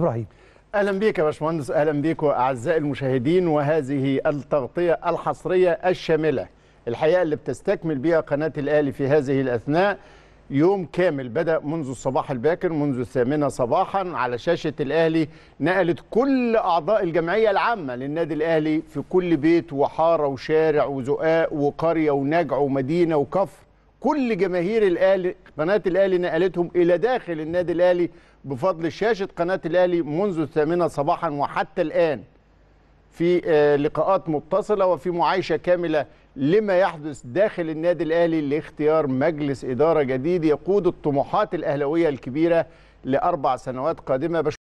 ابراهيم اهلا بيك يا باشمهندس اهلا بيكم اعزائي المشاهدين وهذه التغطيه الحصريه الشامله الحقيقه اللي بتستكمل بها قناه الاهلي في هذه الاثناء يوم كامل بدا منذ الصباح الباكر منذ الثامنه صباحا على شاشه الاهلي نقلت كل اعضاء الجمعيه العامه للنادي الاهلي في كل بيت وحاره وشارع وزقاق وقريه ونجع ومدينه وكفر كل جماهير الاهلي قناه الاهلي نقلتهم الى داخل النادي الاهلي بفضل شاشه قناه الاهلي منذ الثامنه صباحا وحتى الان في آه، لقاءات متصله وفي معايشه كامله لما يحدث داخل النادي الاهلي لاختيار مجلس اداره جديد يقود الطموحات الاهلاويه الكبيره لاربع سنوات قادمه